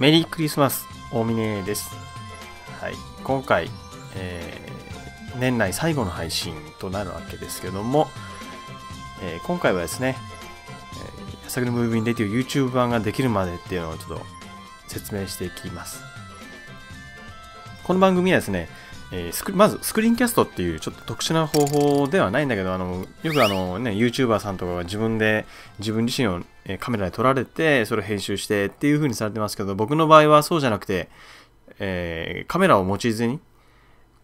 メリークリスマス大峰です、はい、今回、えー、年内最後の配信となるわけですけども、えー、今回はですね「えー、先のムービーに出ている YouTube 版ができるまで」っていうのをちょっと説明していきますこの番組はですねえー、まずスクリーンキャストっていうちょっと特殊な方法ではないんだけど、あの、よくあのね、YouTuber さんとかが自分で、自分自身を、えカメラで撮られて、それを編集してっていう風にされてますけど、僕の場合はそうじゃなくて、えー、カメラを用いずに、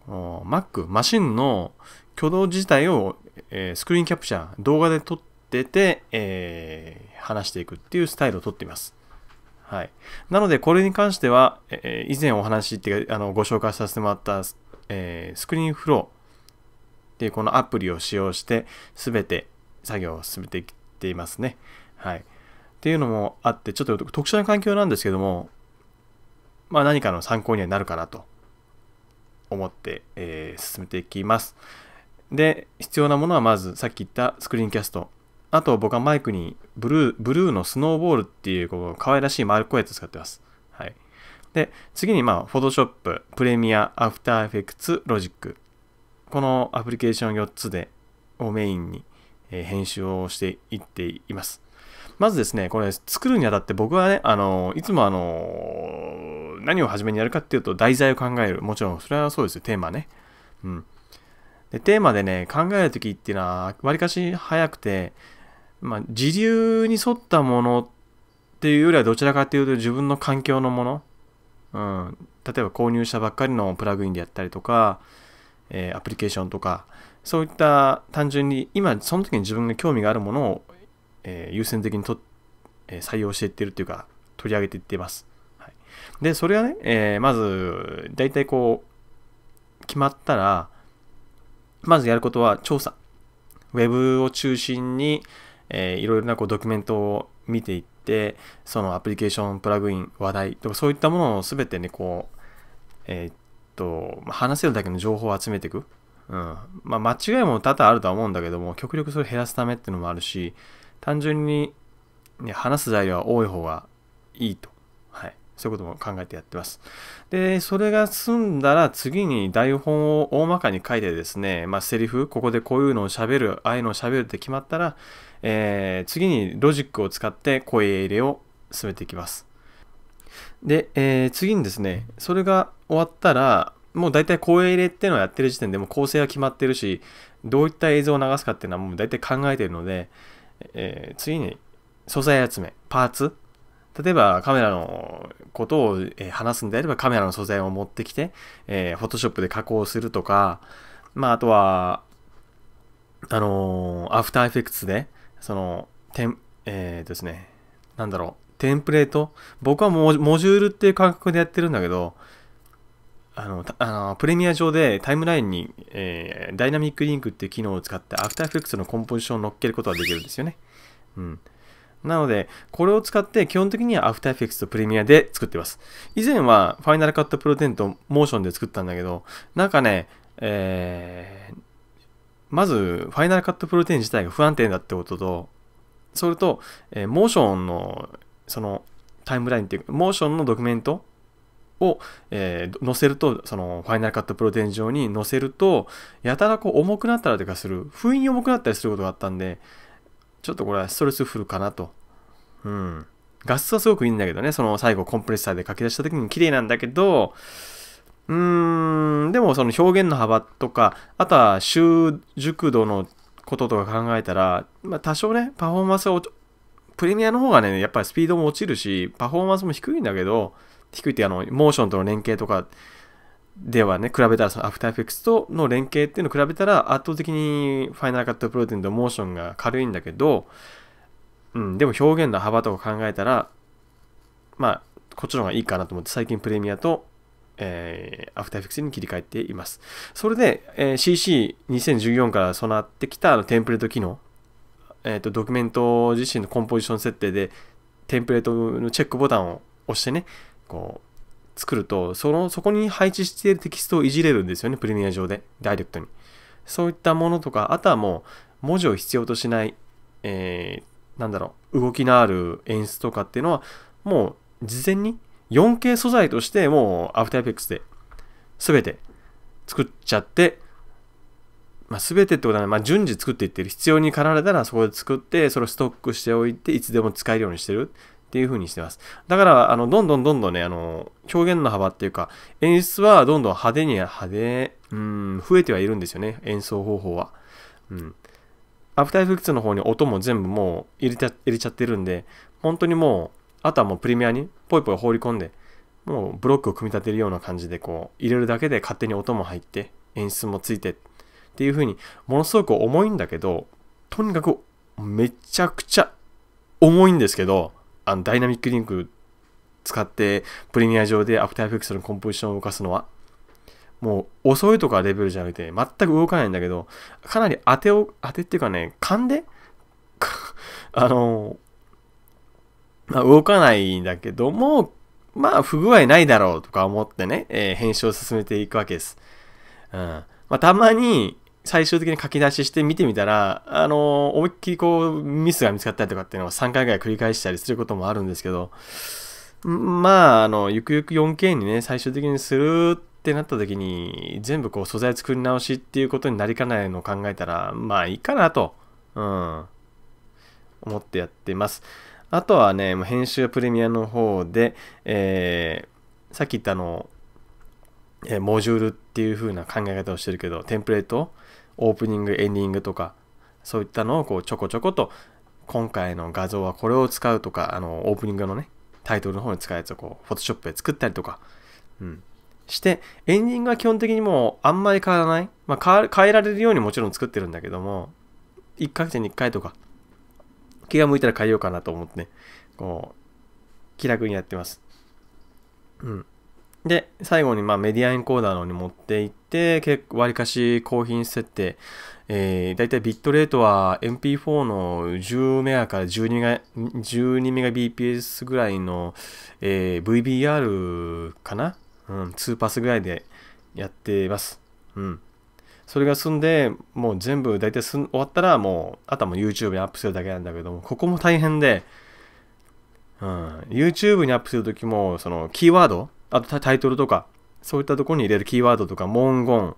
Mac、マシンの挙動自体を、えー、スクリーンキャプチャー、動画で撮ってて、えー、話していくっていうスタイルをとっています。はい。なので、これに関しては、えー、以前お話っていうか、あの、ご紹介させてもらったえー、スクリーンフローっていうこのアプリを使用して全て作業を進めてきていますね。はい。っていうのもあって、ちょっと特殊な環境なんですけども、まあ何かの参考にはなるかなと思って、えー、進めていきます。で、必要なものはまずさっき言ったスクリーンキャスト。あと僕はマイクにブルー、ブルーのスノーボールっていうこう可愛らしい丸っこいやつ使ってます。はい。で、次にまあ、Photoshop、Premiere、After Effects、Logic。このアプリケーション4つで、をメインに、え編集をしていっています。まずですね、これ作るにあたって僕はね、あの、いつもあの、何を初めにやるかっていうと題材を考える。もちろん、それはそうですよ、テーマね。うん。で、テーマでね、考えるときっていうのは、わりかし早くて、まあ、時流に沿ったものっていうよりはどちらかというと自分の環境のものうん、例えば購入したばっかりのプラグインであったりとか、えー、アプリケーションとか、そういった単純に今その時に自分が興味があるものを、えー、優先的にと、えー、採用していってるというか、取り上げていってます。はい、で、それはね、えまず、大体こう、決まったら、まずやることは調査。ウェブを中心に、えー、いろいろなこうドキュメントを見ていっ、そのアプリケーション、プラグイン、話題とかそういったものを全てね、こう、えー、っと、話せるだけの情報を集めていく。うん。まあ、間違いも多々あるとは思うんだけども、極力それを減らすためっていうのもあるし、単純に、ね、話す材料は多い方がいいと。はい。そういうことも考えてやってます。で、それが済んだら次に台本を大まかに書いてですね、まあ、セリフ、ここでこういうのをしゃべる、ああいうのをしゃべるって決まったら、えー、次にロジックを使って声入れを進めていきます。で、えー、次にですね、それが終わったら、もう大体声入れっていうのをやってる時点でも構成は決まってるし、どういった映像を流すかっていうのはもう大体考えてるので、えー、次に素材集め、パーツ。例えばカメラのことを話すんであればカメラの素材を持ってきて、えー、Photoshop で加工するとか、まあ、あとは、あのー、アフターエフェクツで、その、テン、えー、ですね、なんだろう、テンプレート僕はモジュールっていう感覚でやってるんだけど、あの、あのプレミア上でタイムラインに、えー、ダイナミックリンクっていう機能を使ってアフターフェ f クのコンポジションを乗っけることができるんですよね。うん。なので、これを使って基本的にはアフターフェ f ク e とプレミアで作ってます。以前はファイナルカットプロテン0とモーションで作ったんだけど、なんかね、えー、まず、ファイナルカットプロテイン自体が不安定だってことと、それと、えー、モーションの、その、タイムラインっていう、か、モーションのドキュメントを、えー、載せると、その、ファイナルカットプロテイン上に載せると、やたらこう重くなったりとかする、不意に重くなったりすることがあったんで、ちょっとこれはストレスフルかなと。うん。画質はすごくいいんだけどね、その最後コンプレッサーで書き出した時に綺麗なんだけど、うーん、でもその表現の幅とか、あとは習熟度のこととか考えたら、まあ、多少ね、パフォーマンスがプレミアの方がね、やっぱりスピードも落ちるし、パフォーマンスも低いんだけど、低いってあの、モーションとの連携とかではね、比べたら、そのアフターエフェクスとの連携っていうのを比べたら、圧倒的にファイナルカットプロテインとモーションが軽いんだけど、うん、でも表現の幅とか考えたら、まあ、こっちの方がいいかなと思って、最近プレミアとえー、アフターエフェクツに切り替えています。それで、えー、CC2014 から備わってきたあのテンプレート機能、えーと、ドキュメント自身のコンポジション設定で、テンプレートのチェックボタンを押してね、こう、作ると、その、そこに配置しているテキストをいじれるんですよね、プレミア上で、ダイレクトに。そういったものとか、あとはもう、文字を必要としない、えー、なんだろう、動きのある演出とかっていうのは、もう、事前に 4K 素材としてもう After Effects で全て作っちゃって、まあ、全てってことは、まあ、順次作っていってる必要に駆られたらそこで作ってそれをストックしておいていつでも使えるようにしてるっていう風にしてますだからあのどんどんどんどんねあの表現の幅っていうか演出はどんどん派手に派手うん増えてはいるんですよね演奏方法はうんアフターエフェクツの方に音も全部もう入れちゃ入れちゃってるんで本当にもうあとはもうプレミアにぽいぽい放り込んで、もうブロックを組み立てるような感じでこう入れるだけで勝手に音も入って演出もついてっていう風にものすごく重いんだけどとにかくめちゃくちゃ重いんですけどあのダイナミックリンク使ってプレミア上でアフターエフェクトのコンポジションを動かすのはもう遅いとかレベルじゃなくて全く動かないんだけどかなり当てを当てっていうかね勘で あのまあ、動かないんだけども、まあ、不具合ないだろうとか思ってね、えー、編集を進めていくわけです。うん。まあ、たまに、最終的に書き出しして見てみたら、あのー、思いっきりこう、ミスが見つかったりとかっていうのを3回ぐらい繰り返したりすることもあるんですけど、まあ、あの、ゆくゆく 4K にね、最終的にするってなった時に、全部こう、素材作り直しっていうことになりかないのを考えたら、まあいいかなと、うん、思ってやってます。あとはね、もう編集プレミアの方で、えー、さっき言ったあの、えー、モジュールっていう風な考え方をしてるけど、テンプレート、オープニング、エンディングとか、そういったのをこうちょこちょこと、今回の画像はこれを使うとか、あの、オープニングのね、タイトルの方に使うやつをこう、Photoshop で作ったりとか、うん。して、エンディングは基本的にもうあんまり変わらない。まあ、変えられるようにもちろん作ってるんだけども、1ヶ月に1回とか、気が向いたら変えようかなと思ってね、こう、気楽にやってます。うん。で、最後にまあメディアエンコーダーのに持っていって、結構りかし高品質設定、えー、だいたいビットレートは MP4 の10メガから12 12メガ BPS ぐらいの、えー、VBR かなうん、2パスぐらいでやってます。うん。それが済んで、もう全部大体すん終わったら、もう、あとはもう YouTube にアップするだけなんだけども、ここも大変で、うん、YouTube にアップするときも、その、キーワード、あとタイトルとか、そういったところに入れるキーワードとか、文言っ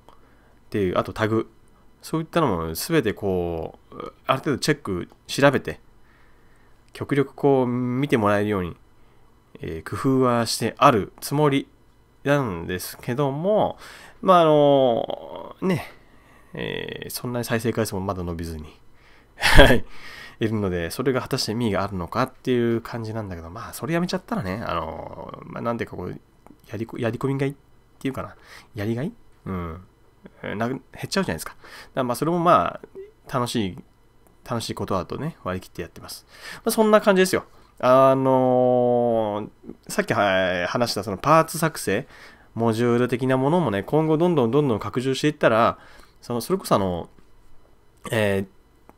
ていう、あとタグ、そういったのも全てこう、ある程度チェック、調べて、極力こう、見てもらえるように、えー、工夫はしてあるつもりなんですけども、まあ、あの、ね、えー、そんなに再生回数もまだ伸びずに はいいるので、それが果たして意味があるのかっていう感じなんだけど、まあ、それやめちゃったらね、あの、まあ、なんていうかこう、やり、やり込みがいいっていうかな、やりがいうん。減っちゃうじゃないですか。だからまあ、それもまあ、楽しい、楽しいことだとね、割り切ってやってます。まあ、そんな感じですよ。あのー、さっき話したそのパーツ作成、モジュール的なものもね、今後どんどんどんどん拡充していったら、そのそれこそあの、えー、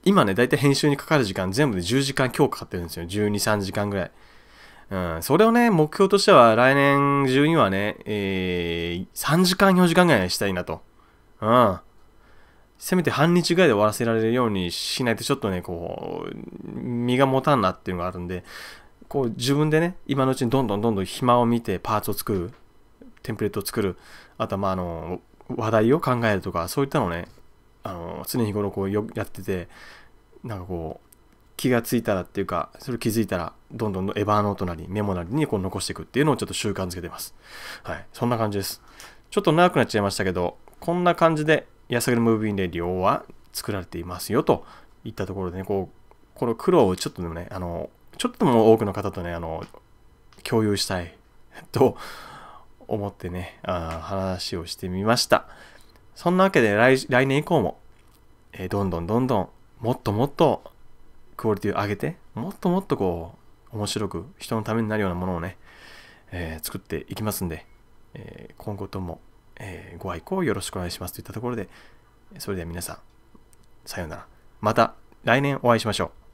今ね、大体編集にかかる時間全部で10時間強かかってるんですよ。12、3時間ぐらい。うん、それをね、目標としては来年中にはね、えー、3時間、4時間ぐらいしたいなと。うん。せめて半日ぐらいで終わらせられるようにしないとちょっとね、こう、身が持たんなっていうのがあるんで、こう自分でね、今のうちにどんどんどんどん暇を見てパーツを作る、テンプレートを作る、あとはまああの、話題を考えるとか、そういったのをね、あの、常日頃こうよやってて、なんかこう、気がついたらっていうか、それ気づいたら、どんどんエヴァーノートなり、メモなりにこう残していくっていうのをちょっと習慣づけてます。はい。そんな感じです。ちょっと長くなっちゃいましたけど、こんな感じで、やさぐるムービーレディオは作られていますよといったところでね、こう、この苦労をちょっとでもね、あの、ちょっとでも多くの方とね、あの、共有したいと思ってね、あ話をしてみました。そんなわけで来来年以降も、えー、どんどんどんどん、もっともっとクオリティを上げて、もっともっとこう、面白く人のためになるようなものをね、えー、作っていきますんで、えー、今後とも、えご愛顧をよろしくお願いしますといったところで、それでは皆さん、さようなら。また来年お会いしましょう。